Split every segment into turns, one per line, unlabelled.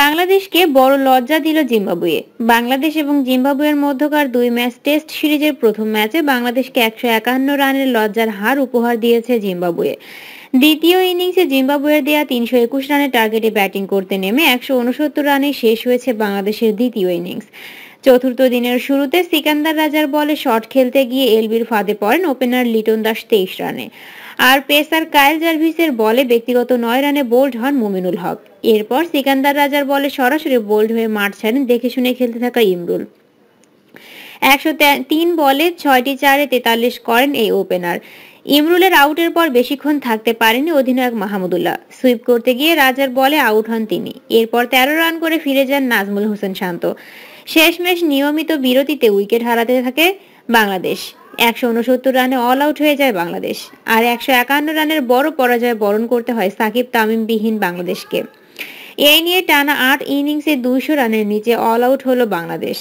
বাংলাদেশকে বড় লজ্জা দিল জিম্বাবুয়ে বাংলাদেশ এবং জিম্বাবুয়ের মধ্যকার দুই ম্যাচ টেস্ট সিরিজের প্রথম ম্যাচে বাংলাদেশকে একশো একান্ন রানের লজ্জার হার উপহার দিয়েছে জিম্বাবুয়ে দ্বিতীয় ইনিংসে জিম্বাবুয়ের দেয়া তিনশো একুশ রানের টার্গেটে ব্যাটিং করতে নেমে একশো উনসত্তর রানে শেষ হয়েছে বাংলাদেশের দ্বিতীয় ইনিংস চতুর্থ দিনের শুরুতে সিকান্দার রাজার বলে শট খেলতে গিয়ে এলবির ফাঁদে পড়েন ওপেনার লিটন দাস তেইশ রানে আর পেসার কায়েল জার্ভিসের বলে ব্যক্তিগত নয় রানে বোল্ড হন মুমিনুল হক এরপর সিকান্দার রাজার বলে সরাসরি বোল্ড হয়ে মারছেন দেখে শুনে খেলতে থাকা ইমরুল একশো তিন বলে ছয়টি চারে তেতাল্লিশ করেন এই ওপেনার ইমরুলের আউটের পর বেশিক্ষণ থাকতে পারেনি অধিনায়ক মাহমুদুল্লাহ সুইপ করতে গিয়ে রাজার বলে আউট হন তিনি এরপর তেরো রান করে ফিরে যান নাজমুল হোসেন শান্ত শেষমেশ নিয়মিত বিরতিতে উইকেট হারাতে থাকে বাংলাদেশ একশো উনসত্তর রানে অল আউট হয়ে যায় বাংলাদেশ আর একশো একান্ন রানের বড় পরাজয় বরণ করতে হয় সাকিব তামিমবিহীন বাংলাদেশকে এই নিয়ে টানা আট ইনিংসে দুইশো রানের নিচে অল আউট হলো বাংলাদেশ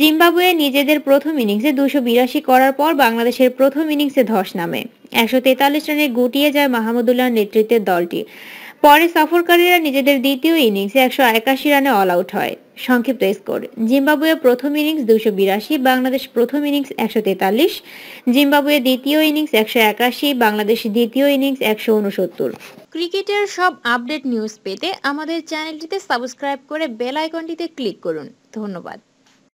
জিম্বাবুয়ে নিজেদের প্রথম ইনিংসে দুশো বিরাশি করার পর বাংলাদেশের প্রথম ইনিংসে ধস নামে একশো তেতাল্লিশ রানে গুটিয়ে যায় মাহমুদুল্লাহর নেতৃত্বের দলটি পরে সফরকারীরা নিজেদের দ্বিতীয় ইনিংসে একশো একাশি রানে অল আউট হয় সংক্ষিপ্ত স্কোর জিম্বাবুয়ে প্রথম ইনিংস দুশো বিরাশি বাংলাদেশ প্রথম ইনিংস একশো তেতাল্লিশ জিম্বাবুয়ে দ্বিতীয় ইনিংস একশো একাশি বাংলাদেশ দ্বিতীয় ইনিংস একশো উনসত্তর ক্রিকেটের সব আপডেট নিউজ পেতে আমাদের চ্যানেলটিতে সাবস্ক্রাইব করে বেল আইকনটিতে ক্লিক করুন ধন্যবাদ